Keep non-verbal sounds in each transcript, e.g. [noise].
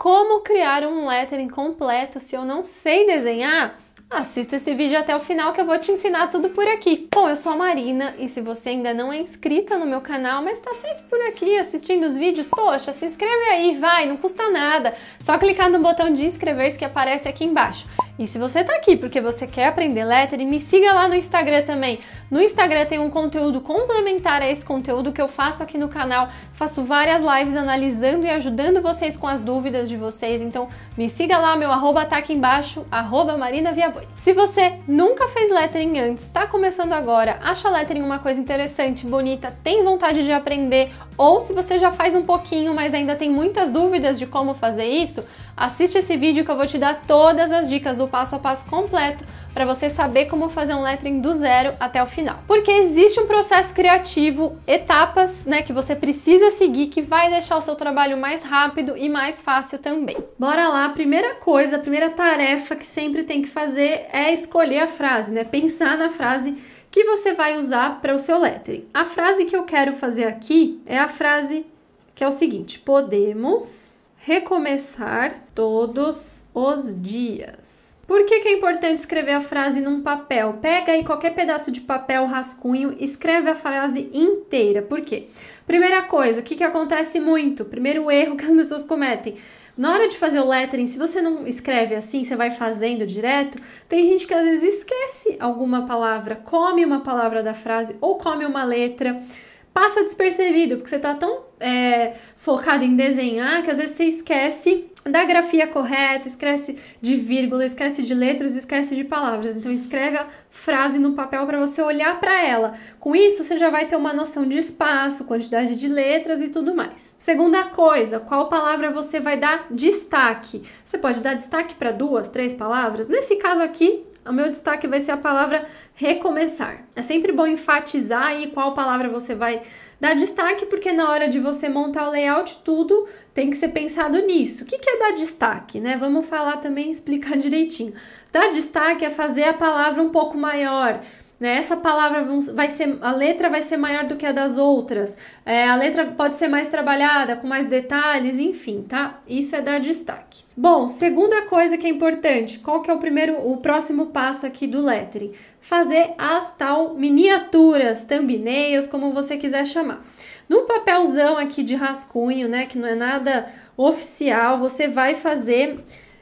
Como criar um lettering completo se eu não sei desenhar? Assista esse vídeo até o final que eu vou te ensinar tudo por aqui. Bom, eu sou a Marina e se você ainda não é inscrita no meu canal, mas está sempre por aqui assistindo os vídeos, poxa, se inscreve aí, vai, não custa nada. Só clicar no botão de inscrever-se que aparece aqui embaixo. E se você tá aqui porque você quer aprender lettering, me siga lá no Instagram também. No Instagram tem um conteúdo complementar a esse conteúdo que eu faço aqui no canal. Faço várias lives analisando e ajudando vocês com as dúvidas de vocês. Então me siga lá, meu arroba tá aqui embaixo, arroba Marina Viaboi. Se você nunca fez lettering antes, tá começando agora, acha lettering uma coisa interessante, bonita, tem vontade de aprender, ou se você já faz um pouquinho, mas ainda tem muitas dúvidas de como fazer isso, assiste esse vídeo que eu vou te dar todas as dicas. O passo a passo completo para você saber como fazer um lettering do zero até o final. Porque existe um processo criativo, etapas, né, que você precisa seguir que vai deixar o seu trabalho mais rápido e mais fácil também. Bora lá, primeira coisa, a primeira tarefa que sempre tem que fazer é escolher a frase, né? Pensar na frase que você vai usar para o seu lettering. A frase que eu quero fazer aqui é a frase que é o seguinte: podemos recomeçar todos os dias. Por que, que, é importante escrever a frase num papel? Pega aí qualquer pedaço de papel, rascunho, escreve a frase inteira. Por quê? Primeira coisa, o que, que acontece muito? Primeiro erro que as pessoas cometem. Na hora de fazer o lettering, se você não escreve assim, você vai fazendo direto, tem gente que às vezes esquece alguma palavra, come uma palavra da frase ou come uma letra, passa despercebido, porque você está tão é, em desenhar que às vezes você esquece da grafia correta, esquece de vírgula, esquece de letras, esquece de palavras. Então escreve a frase no papel para você olhar para ela. Com isso você já vai ter uma noção de espaço, quantidade de letras e tudo mais. Segunda coisa, qual palavra você vai dar destaque? Você pode dar destaque para duas, três palavras. Nesse caso aqui, o meu destaque vai ser a palavra recomeçar. É sempre bom enfatizar aí qual palavra você vai Dar destaque porque na hora de você montar o layout, tudo tem que ser pensado nisso. O que, é dar destaque, né? Vamos falar também, explicar [laughs] direitinho. Dar destaque é fazer a palavra um pouco maior, né? Essa palavra vai ser, a letra vai ser maior do que a das outras, é, a letra pode ser mais trabalhada, com mais detalhes, enfim, tá? Isso é dar destaque. Bom, segunda coisa que é importante, qual que é o primeiro, o próximo passo aqui do lettering? Fazer as tal miniaturas, thumbnails, como você quiser chamar. Num papelzão aqui de rascunho, né, que não é nada oficial, você vai fazer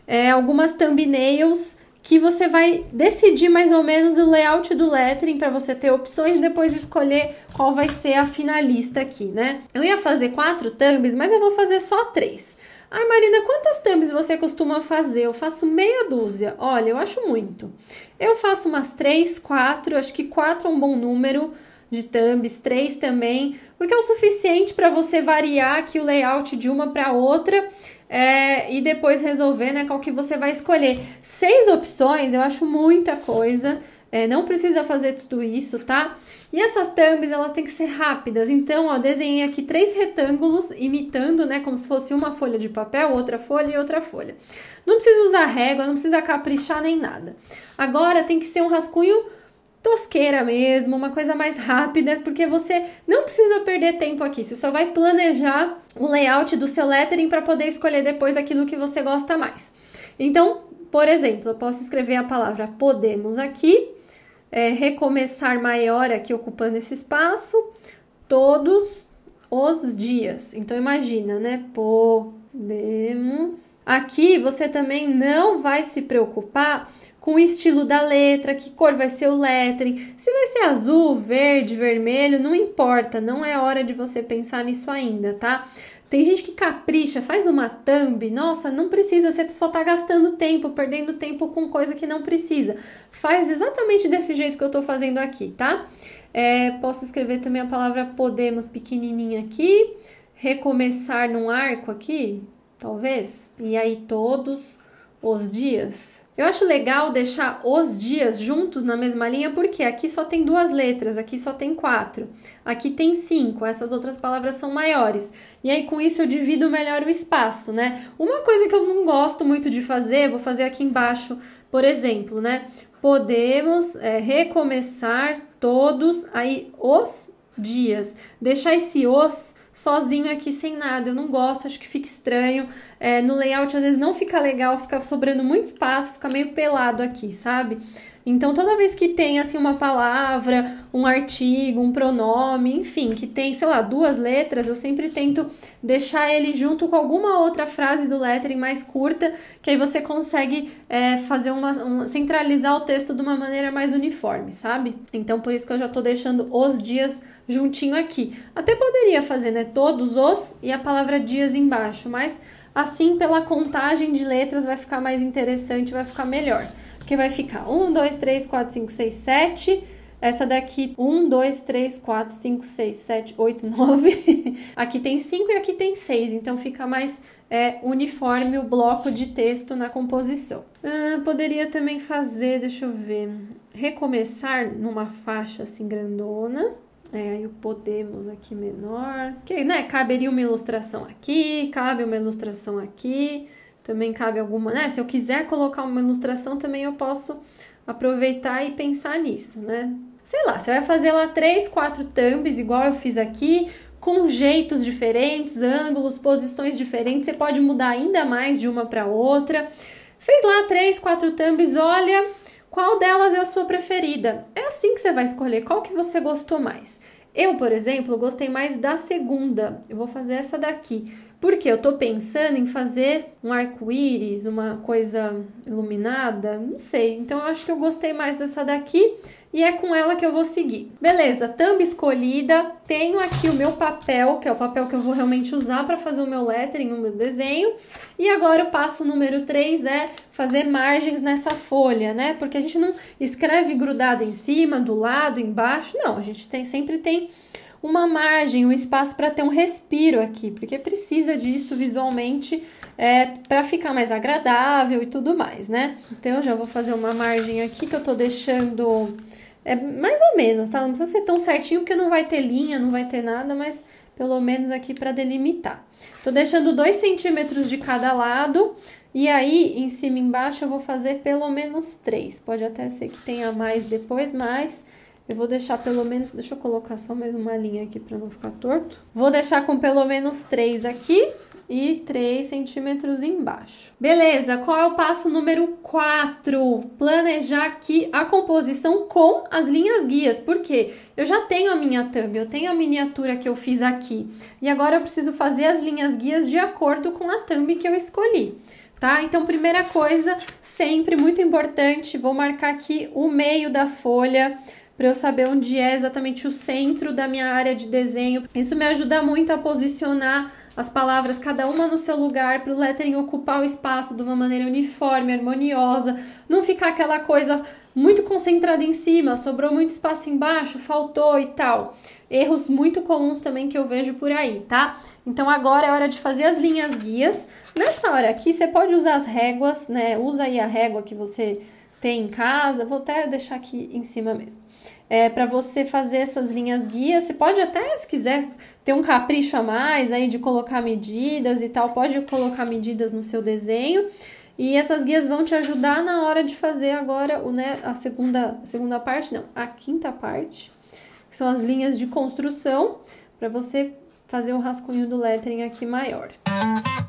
é, algumas thumbnails que você vai decidir mais ou menos o layout do lettering para você ter opções e depois escolher qual vai ser a finalista aqui, né? Eu ia fazer quatro thumbs, mas eu vou fazer só três. Ai, Marina, quantas thumbs você costuma fazer? Eu faço meia dúzia. Olha, eu acho muito. Eu faço umas três, quatro, acho que quatro é um bom número de thumbs, três também, porque é o suficiente para você variar aqui o layout de uma para outra é, e depois resolver né, qual que você vai escolher. Seis opções eu acho muita coisa. É, não precisa fazer tudo isso, tá? E essas thumbs, elas têm que ser rápidas. Então, ó, desenhei aqui três retângulos, imitando, né, como se fosse uma folha de papel, outra folha e outra folha. Não precisa usar régua, não precisa caprichar nem nada. Agora, tem que ser um rascunho tosqueira mesmo, uma coisa mais rápida, porque você não precisa perder tempo aqui, você só vai planejar o layout do seu lettering para poder escolher depois aquilo que você gosta mais. Então, por exemplo, eu posso escrever a palavra podemos aqui, é, recomeçar maior aqui ocupando esse espaço, todos os dias. Então imagina, né? Podemos. Aqui você também não vai se preocupar com o estilo da letra, que cor vai ser o lettering. Se vai ser azul, verde, vermelho, não importa, não é hora de você pensar nisso ainda, tá? Tem gente que capricha, faz uma thumb, nossa, não precisa, você só tá gastando tempo, perdendo tempo com coisa que não precisa. Faz exatamente desse jeito que eu tô fazendo aqui, tá? É, posso escrever também a palavra podemos pequenininha aqui, recomeçar num arco aqui, talvez, e aí todos os dias, eu acho legal deixar os dias juntos na mesma linha, porque aqui só tem duas letras, aqui só tem quatro, aqui tem cinco, essas outras palavras são maiores. E aí com isso eu divido melhor o espaço, né? Uma coisa que eu não gosto muito de fazer, vou fazer aqui embaixo, por exemplo, né? Podemos é, recomeçar todos aí os dias. Deixar esse os sozinho aqui sem nada. Eu não gosto, acho que fica estranho. É, no layout às vezes não fica legal, fica sobrando muito espaço, fica meio pelado aqui, sabe? Então, toda vez que tem assim uma palavra, um artigo, um pronome, enfim, que tem, sei lá, duas letras, eu sempre tento deixar ele junto com alguma outra frase do lettering mais curta, que aí você consegue é, fazer uma, um, centralizar o texto de uma maneira mais uniforme, sabe? Então, por isso que eu já tô deixando os dias juntinho aqui. Até poderia fazer, né? Todos os e a palavra dias embaixo, mas assim, pela contagem de letras, vai ficar mais interessante, vai ficar melhor porque vai ficar 1, 2, 3, 4, 5, 6, 7. Essa daqui, 1, 2, 3, 4, 5, 6, 7, 8, 9. aqui tem 5 e aqui tem 6, então fica mais é, uniforme o bloco de texto na composição. Ah, poderia também fazer, deixa eu ver, recomeçar numa faixa assim grandona. É, aí o Podemos aqui menor. Que, né, caberia uma ilustração aqui, cabe uma ilustração aqui também cabe alguma, né? Se eu quiser colocar uma ilustração, também eu posso aproveitar e pensar nisso, né? Sei lá, você vai fazer lá três, quatro thumbs, igual eu fiz aqui, com jeitos diferentes, ângulos, posições diferentes. Você pode mudar ainda mais de uma para outra. Fez lá três, quatro thumbs, olha qual delas é a sua preferida. É assim que você vai escolher qual que você gostou mais. Eu, por exemplo, gostei mais da segunda. Eu vou fazer essa daqui porque eu tô pensando em fazer um arco-íris, uma coisa iluminada, não sei. Então eu acho que eu gostei mais dessa daqui e é com ela que eu vou seguir. Beleza, thumb escolhida. Tenho aqui o meu papel, que é o papel que eu vou realmente usar para fazer o meu lettering, o meu desenho. E agora o passo número 3 é fazer margens nessa folha, né? Porque a gente não escreve grudado em cima, do lado, embaixo. Não, a gente tem sempre tem uma margem, um espaço para ter um respiro aqui, porque precisa disso visualmente é, para ficar mais agradável e tudo mais, né? Então, eu já vou fazer uma margem aqui que eu tô deixando é, mais ou menos, tá? Não precisa ser tão certinho porque não vai ter linha, não vai ter nada, mas pelo menos aqui para delimitar. Tô deixando 2 centímetros de cada lado, e aí em cima e embaixo eu vou fazer pelo menos 3. Pode até ser que tenha mais depois, mas eu vou deixar pelo menos... Deixa eu colocar só mais uma linha aqui para não ficar torto. Vou deixar com pelo menos três aqui e 3 centímetros embaixo. Beleza, qual é o passo número 4? Planejar aqui a composição com as linhas guias, Por quê? eu já tenho a minha thumb, eu tenho a miniatura que eu fiz aqui, e agora eu preciso fazer as linhas guias de acordo com a thumb que eu escolhi. Tá? Então, primeira coisa, sempre muito importante, vou marcar aqui o meio da folha, para eu saber onde é exatamente o centro da minha área de desenho. Isso me ajuda muito a posicionar as palavras, cada uma no seu lugar, para o lettering ocupar o espaço de uma maneira uniforme, harmoniosa, não ficar aquela coisa muito concentrada em cima, sobrou muito espaço embaixo, faltou e tal. Erros muito comuns também que eu vejo por aí, tá? Então agora é hora de fazer as linhas guias. Nessa hora aqui, você pode usar as réguas, né? Usa aí a régua que você tem em casa, vou até deixar aqui em cima mesmo. É, para você fazer essas linhas guias, você pode até, se quiser, ter um capricho a mais aí de colocar medidas e tal, pode colocar medidas no seu desenho. E essas guias vão te ajudar na hora de fazer agora o, né, a segunda, segunda parte, não, a quinta parte, que são as linhas de construção, para você fazer o rascunho do lettering aqui maior. Música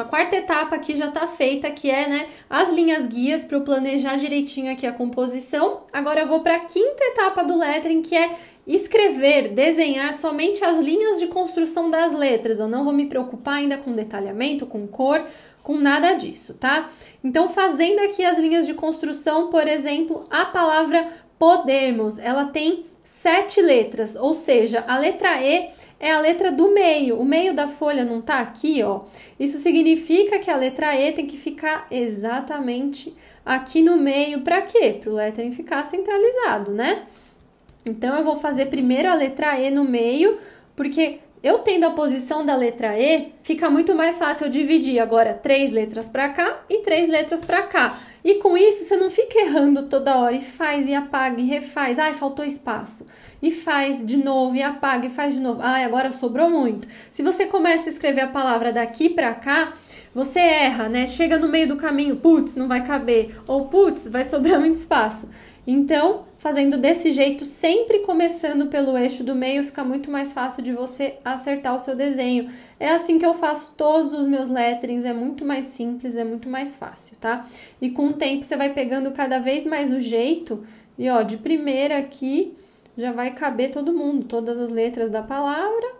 A quarta etapa aqui já está feita, que é né, as linhas guias para eu planejar direitinho aqui a composição. Agora eu vou para a quinta etapa do lettering, que é escrever, desenhar somente as linhas de construção das letras. Eu não vou me preocupar ainda com detalhamento, com cor, com nada disso, tá? Então, fazendo aqui as linhas de construção, por exemplo, a palavra podemos, ela tem sete letras, ou seja, a letra E é a letra do meio. O meio da folha não tá aqui, ó. Isso significa que a letra E tem que ficar exatamente aqui no meio. Para quê? Para o lettering ficar centralizado, né? Então eu vou fazer primeiro a letra E no meio, porque eu tendo a posição da letra E, fica muito mais fácil eu dividir agora três letras para cá e três letras para cá. E com isso você não fica errando toda hora e faz e apaga e refaz. Ai, faltou espaço. E faz de novo e apaga e faz de novo. Ai, agora sobrou muito. Se você começa a escrever a palavra daqui para cá, você erra, né? Chega no meio do caminho, putz, não vai caber. Ou putz, vai sobrar muito espaço. Então, Fazendo desse jeito, sempre começando pelo eixo do meio, fica muito mais fácil de você acertar o seu desenho. É assim que eu faço todos os meus letterings, é muito mais simples, é muito mais fácil, tá? E com o tempo você vai pegando cada vez mais o jeito, e ó, de primeira aqui já vai caber todo mundo, todas as letras da palavra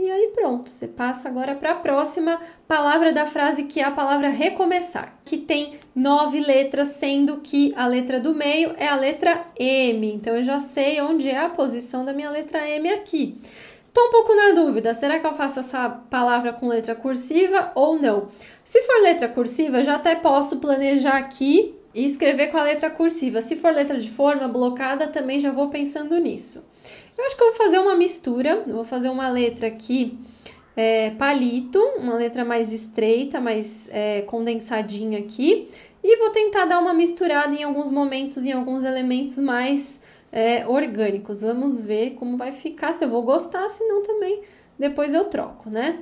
e aí pronto, você passa agora para a próxima palavra da frase, que é a palavra recomeçar, que tem nove letras, sendo que a letra do meio é a letra M. Então eu já sei onde é a posição da minha letra M aqui. Tô um pouco na dúvida, será que eu faço essa palavra com letra cursiva ou não? Se for letra cursiva, já até posso planejar aqui e escrever com a letra cursiva. Se for letra de forma blocada, também já vou pensando nisso. Eu acho que eu vou fazer uma mistura, eu vou fazer uma letra aqui é, palito, uma letra mais estreita, mais é, condensadinha aqui, e vou tentar dar uma misturada em alguns momentos, em alguns elementos mais é, orgânicos. Vamos ver como vai ficar, se eu vou gostar, se não também depois eu troco, né?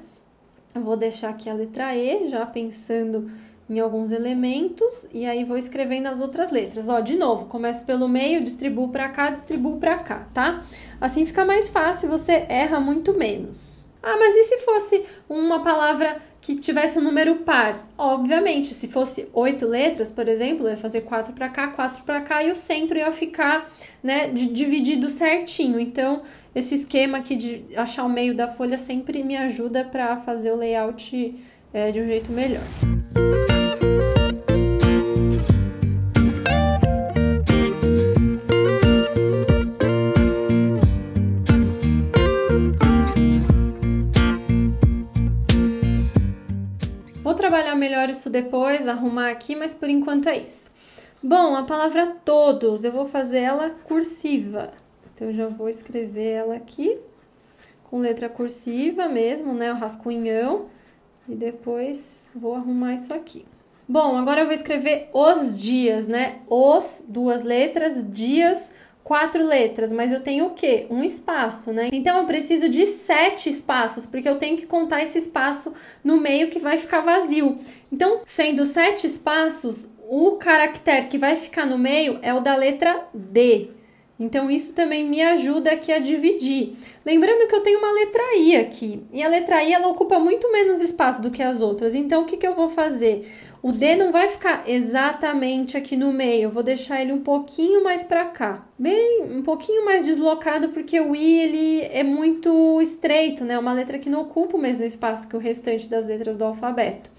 Eu vou deixar aqui a letra E, já pensando em alguns elementos e aí vou escrevendo as outras letras. Ó, de novo, começo pelo meio, distribuo para cá, distribuo para cá, tá? Assim fica mais fácil, você erra muito menos. Ah, mas e se fosse uma palavra que tivesse um número par? Obviamente, se fosse oito letras, por exemplo, eu ia fazer quatro para cá, quatro para cá e o centro ia ficar, né, dividido certinho. Então, esse esquema aqui de achar o meio da folha sempre me ajuda para fazer o layout é, de um jeito melhor. trabalhar melhor isso depois, arrumar aqui, mas por enquanto é isso. Bom, a palavra todos, eu vou fazer ela cursiva. Então, eu já vou escrever ela aqui, com letra cursiva mesmo, né? O rascunhão. E depois vou arrumar isso aqui. Bom, agora eu vou escrever os dias, né? Os, duas letras, dias, quatro letras, mas eu tenho o quê? Um espaço, né? Então eu preciso de sete espaços, porque eu tenho que contar esse espaço no meio que vai ficar vazio. Então, sendo sete espaços, o caractere que vai ficar no meio é o da letra D. Então, isso também me ajuda aqui a dividir. Lembrando que eu tenho uma letra I aqui, e a letra I ela ocupa muito menos espaço do que as outras. Então, o que, que eu vou fazer? O D não vai ficar exatamente aqui no meio, eu vou deixar ele um pouquinho mais para cá. Bem, um pouquinho mais deslocado, porque o I ele é muito estreito, né? É uma letra que não ocupa o mesmo espaço que o restante das letras do alfabeto.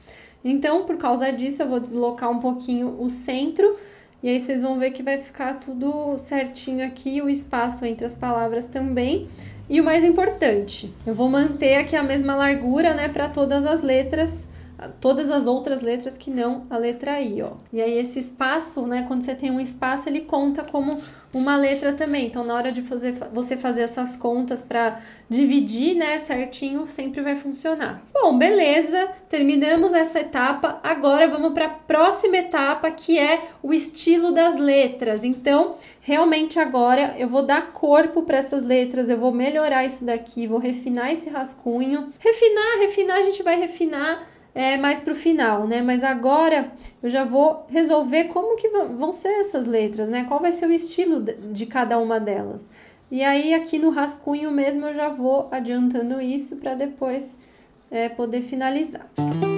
Então, por causa disso, eu vou deslocar um pouquinho o centro, e aí vocês vão ver que vai ficar tudo certinho aqui, o espaço entre as palavras também. E o mais importante, eu vou manter aqui a mesma largura, né, para todas as letras, todas as outras letras que não a letra I, ó. E aí esse espaço, né, quando você tem um espaço, ele conta como uma letra também. Então na hora de fazer, você fazer essas contas para dividir, né, certinho, sempre vai funcionar. Bom, beleza, terminamos essa etapa. Agora vamos para a próxima etapa, que é o estilo das letras. Então, realmente agora eu vou dar corpo para essas letras, eu vou melhorar isso daqui, vou refinar esse rascunho. Refinar, refinar, a gente vai refinar é, mais para o final, né? Mas agora eu já vou resolver como que vão ser essas letras, né? Qual vai ser o estilo de cada uma delas. E aí aqui no rascunho mesmo eu já vou adiantando isso para depois é, poder finalizar. Música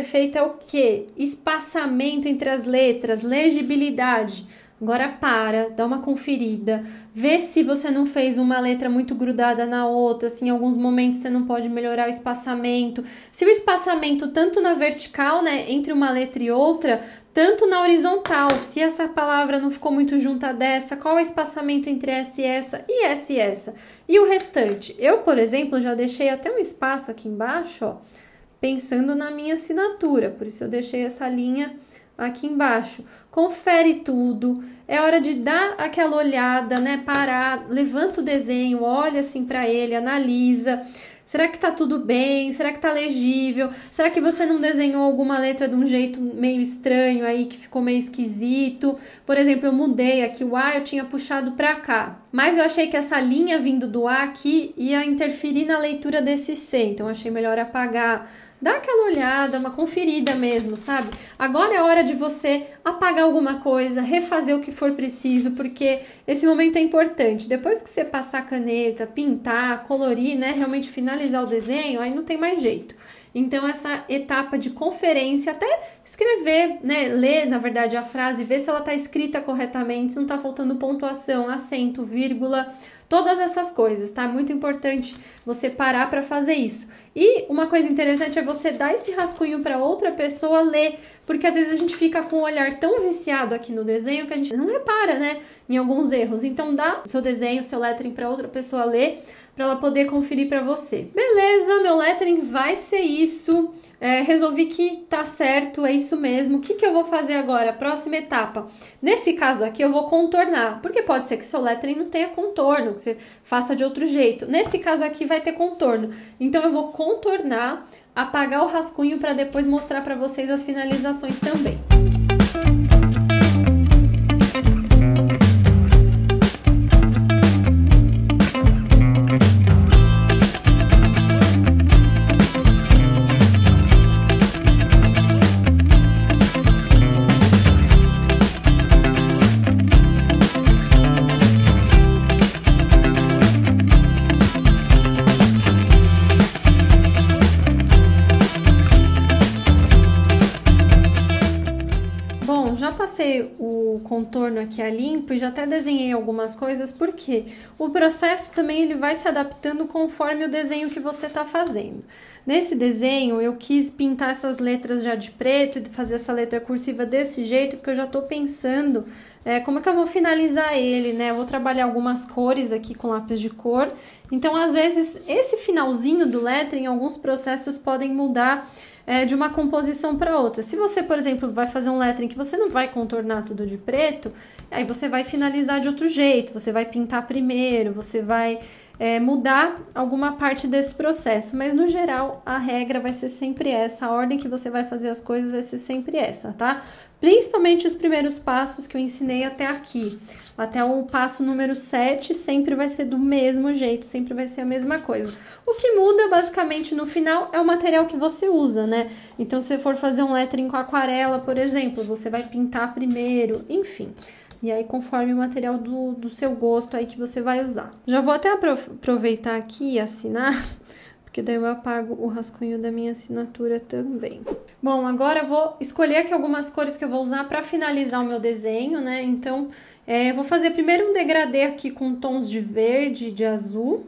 perfeito é o quê? Espaçamento entre as letras, legibilidade. Agora para, dá uma conferida, vê se você não fez uma letra muito grudada na outra, se em alguns momentos você não pode melhorar o espaçamento. Se o espaçamento tanto na vertical, né, entre uma letra e outra, tanto na horizontal, se essa palavra não ficou muito junta dessa, qual é o espaçamento entre essa e essa e essa e essa? E o restante? Eu, por exemplo, já deixei até um espaço aqui embaixo, ó pensando na minha assinatura, por isso eu deixei essa linha aqui embaixo. Confere tudo, é hora de dar aquela olhada, né? Parar, levanta o desenho, olha assim para ele, analisa. Será que tá tudo bem? Será que tá legível? Será que você não desenhou alguma letra de um jeito meio estranho aí que ficou meio esquisito? Por exemplo, eu mudei aqui o A, eu tinha puxado para cá. Mas eu achei que essa linha vindo do A aqui ia interferir na leitura desse C, então achei melhor apagar. Dá aquela olhada, uma conferida mesmo, sabe? Agora é hora de você apagar alguma coisa, refazer o que for preciso, porque esse momento é importante. Depois que você passar a caneta, pintar, colorir, né, realmente finalizar o desenho, aí não tem mais jeito. Então, essa etapa de conferência, até escrever, né? Ler, na verdade, a frase, ver se ela está escrita corretamente, se não está faltando pontuação, acento, vírgula, todas essas coisas, tá? Muito importante você parar para fazer isso. E uma coisa interessante é você dar esse rascunho para outra pessoa ler, porque às vezes a gente fica com o um olhar tão viciado aqui no desenho que a gente não repara, né? Em alguns erros. Então, dá seu desenho, seu lettering para outra pessoa ler para ela poder conferir para você. Beleza, meu lettering vai ser isso. É, resolvi que tá certo, é isso mesmo. O que, que eu vou fazer agora? Próxima etapa. Nesse caso aqui, eu vou contornar, porque pode ser que seu lettering não tenha contorno, que você faça de outro jeito. Nesse caso aqui, vai ter contorno. Então, eu vou contornar, apagar o rascunho para depois mostrar para vocês as finalizações também. passei o contorno aqui a limpo e já até desenhei algumas coisas, porque o processo também ele vai se adaptando conforme o desenho que você está fazendo. Nesse desenho, eu quis pintar essas letras já de preto e fazer essa letra cursiva desse jeito, porque eu já estou pensando é, como é que eu vou finalizar ele, né? Eu vou trabalhar algumas cores aqui com lápis de cor. Então, às vezes, esse finalzinho do em alguns processos podem mudar é, de uma composição para outra. Se você, por exemplo, vai fazer um lettering que você não vai contornar tudo de preto, aí você vai finalizar de outro jeito, você vai pintar primeiro, você vai é, mudar alguma parte desse processo, mas no geral a regra vai ser sempre essa, a ordem que você vai fazer as coisas vai ser sempre essa, tá? principalmente os primeiros passos que eu ensinei até aqui. Até o passo número 7 sempre vai ser do mesmo jeito, sempre vai ser a mesma coisa. O que muda basicamente no final é o material que você usa, né? Então, se você for fazer um lettering com aquarela, por exemplo, você vai pintar primeiro, enfim. E aí, conforme o material do, do seu gosto aí que você vai usar. Já vou até aproveitar aqui e assinar porque daí eu apago o rascunho da minha assinatura também. Bom, agora eu vou escolher aqui algumas cores que eu vou usar para finalizar o meu desenho, né? Então, é, eu vou fazer primeiro um degradê aqui com tons de verde, de azul,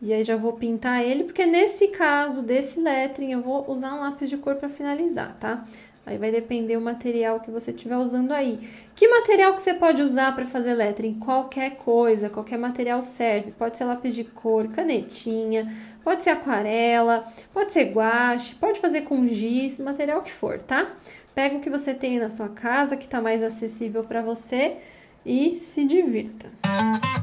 e aí já vou pintar ele, porque nesse caso desse lettering eu vou usar um lápis de cor para finalizar, tá? Aí vai depender o material que você estiver usando aí. Que material que você pode usar para fazer lettering? Qualquer coisa, qualquer material serve. Pode ser lápis de cor, canetinha, pode ser aquarela, pode ser guache, pode fazer com giz, material que for, tá? Pega o que você tem na sua casa, que está mais acessível para você e se divirta. Música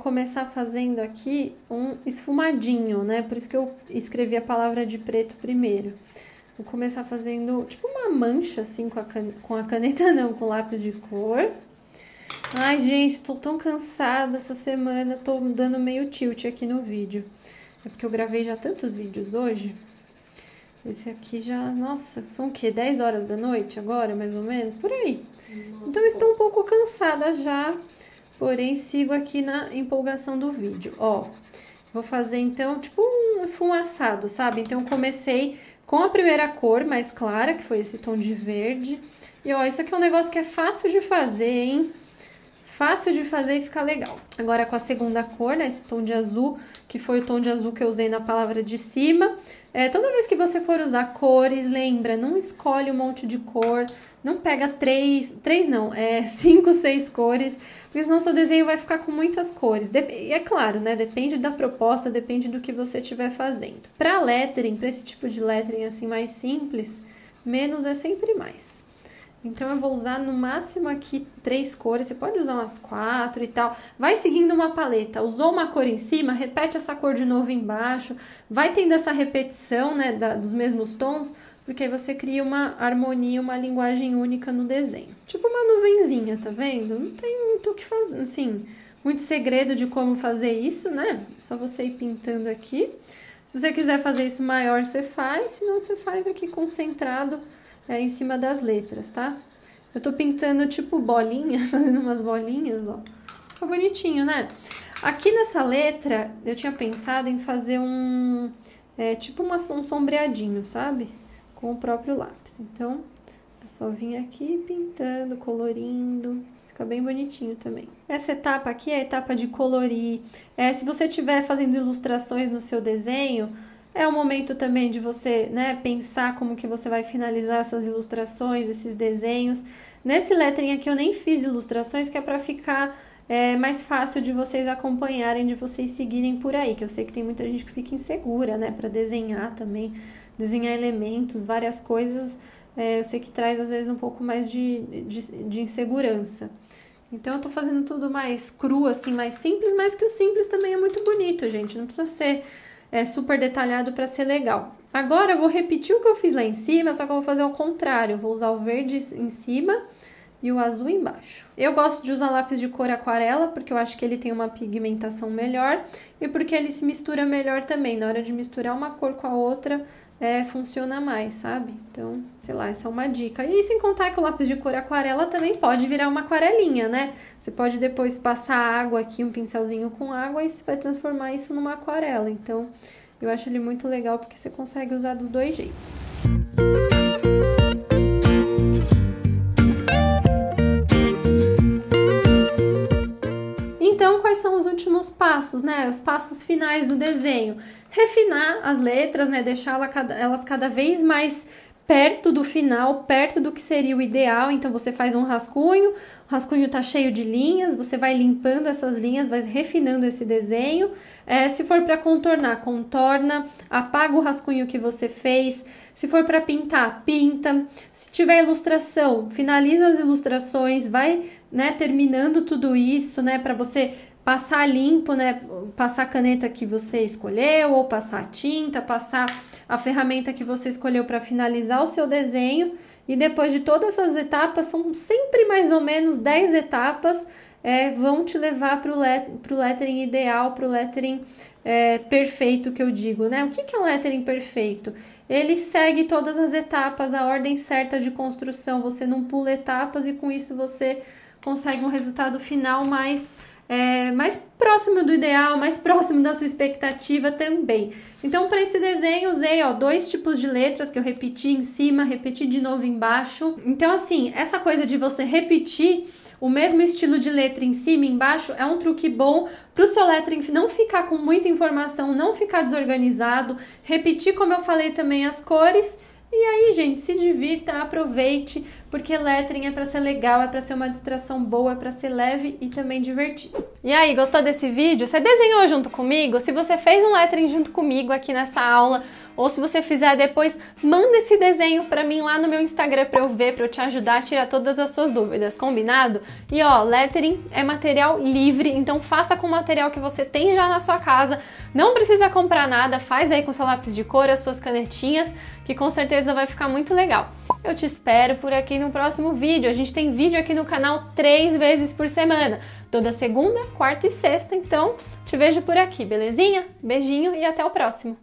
começar fazendo aqui um esfumadinho, né? Por isso que eu escrevi a palavra de preto primeiro. Vou começar fazendo tipo uma mancha assim com a, caneta, com a caneta, [laughs] não, com lápis de cor. Ai, gente, tô tão cansada essa semana, tô dando meio tilt aqui no vídeo. É porque eu gravei já tantos vídeos hoje. Esse aqui já, nossa, são o quê? 10 horas da noite agora, mais ou menos? Por aí. Então estou um pouco cansada já Porém, sigo aqui na empolgação do vídeo. Ó, vou fazer então tipo um esfumaçado, sabe? Então, comecei com a primeira cor mais clara, que foi esse tom de verde. E ó, isso aqui é um negócio que é fácil de fazer, hein? Fácil de fazer e fica legal. Agora com a segunda cor, né, esse tom de azul, que foi o tom de azul que eu usei na palavra de cima. É, toda vez que você for usar cores, lembra, não escolhe um monte de cor, não pega três, três não, é [laughs] cinco, seis cores, porque senão seu desenho vai ficar com muitas cores. E é claro, né? Depende da proposta, depende do que você estiver fazendo. Para lettering, para esse tipo de lettering assim mais simples, menos é sempre mais. Então eu vou usar no máximo aqui três cores, você pode usar umas quatro e tal. Vai seguindo uma paleta, usou uma cor em cima, repete essa cor de novo embaixo, vai tendo essa repetição, né, da, dos mesmos tons porque aí você cria uma harmonia, uma linguagem única no desenho. Tipo uma nuvenzinha, tá vendo? Não tem muito o que fazer, assim, muito segredo de como fazer isso, né? É só você ir pintando aqui. Se você quiser fazer isso maior, você faz, Se não, você faz aqui concentrado é, em cima das letras, tá? Eu tô pintando tipo bolinha, [laughs] fazendo umas bolinhas, ó. Fica bonitinho, né? Aqui nessa letra, eu tinha pensado em fazer um... É, tipo uma, um sombreadinho, sabe? com o próprio lápis. Então, é só vir aqui pintando, colorindo, fica bem bonitinho também. Essa etapa aqui é a etapa de colorir. É, se você estiver fazendo ilustrações no seu desenho, é o momento também de você né, pensar como que você vai finalizar essas ilustrações, esses desenhos. Nesse lettering aqui eu nem fiz ilustrações, que é para ficar é, mais fácil de vocês acompanharem, de vocês seguirem por aí, que eu sei que tem muita gente que fica insegura, né, para desenhar também desenhar elementos, várias coisas, é, eu sei que traz às vezes um pouco mais de, de, de insegurança. Então eu tô fazendo tudo mais cru, assim, mais simples, mas que o simples também é muito bonito, gente. Não precisa ser é, super detalhado para ser legal. Agora eu vou repetir o que eu fiz lá em cima, só que eu vou fazer ao contrário. vou usar o verde em cima e o azul embaixo. Eu gosto de usar lápis de cor aquarela, porque eu acho que ele tem uma pigmentação melhor e porque ele se mistura melhor também. Na hora de misturar uma cor com a outra, é, funciona mais, sabe? Então, sei lá, essa é uma dica. E sem contar que o lápis de cor aquarela também pode virar uma aquarelinha, né? Você pode depois passar água aqui, um pincelzinho com água, e você vai transformar isso numa aquarela. Então, eu acho ele muito legal porque você consegue usar dos dois jeitos. são os últimos passos, né? Os passos finais do desenho. Refinar as letras, né? Deixá-las elas cada vez mais perto do final, perto do que seria o ideal. Então você faz um rascunho, o rascunho tá cheio de linhas, você vai limpando essas linhas, vai refinando esse desenho. É, se for para contornar, contorna, apaga o rascunho que você fez. Se for para pintar, pinta. Se tiver ilustração, finaliza as ilustrações, vai, né, terminando tudo isso, né, para você passar limpo, né? Passar a caneta que você escolheu, ou passar a tinta, passar a ferramenta que você escolheu para finalizar o seu desenho. E depois de todas essas etapas, são sempre mais ou menos 10 etapas, é, vão te levar para o let, lettering ideal, para o lettering é, perfeito que eu digo, né? O que, que é um lettering perfeito? Ele segue todas as etapas, a ordem certa de construção, você não pula etapas e com isso você consegue um resultado final mais é, mais próximo do ideal, mais [laughs] próximo da sua expectativa também. Então, para esse desenho, usei ó, dois tipos de letras que eu repeti em cima, repeti de novo embaixo. Então, assim, essa coisa de você repetir o mesmo estilo de letra em cima e embaixo é um truque bom para o seu lettering não ficar com muita informação, não ficar desorganizado, repetir, como eu falei também, as cores e aí, gente, se divirta, aproveite, porque lettering é para ser legal, é para ser uma distração boa, é para ser leve e também divertido. E aí, gostou desse vídeo? Você desenhou junto comigo? Se você fez um lettering junto comigo aqui nessa aula, ou se você fizer depois, manda esse desenho para mim lá no meu Instagram para eu ver, para eu te ajudar a tirar todas as suas dúvidas, combinado? E ó, lettering é material livre, então faça com o material que você tem já na sua casa. Não precisa comprar nada, faz aí com seu lápis de cor, as suas canetinhas, que com certeza vai ficar muito legal. Eu te espero por aqui no próximo vídeo. A gente tem vídeo aqui no canal três vezes por semana, toda segunda, quarta e sexta. Então, te vejo por aqui, belezinha? Beijinho e até o próximo!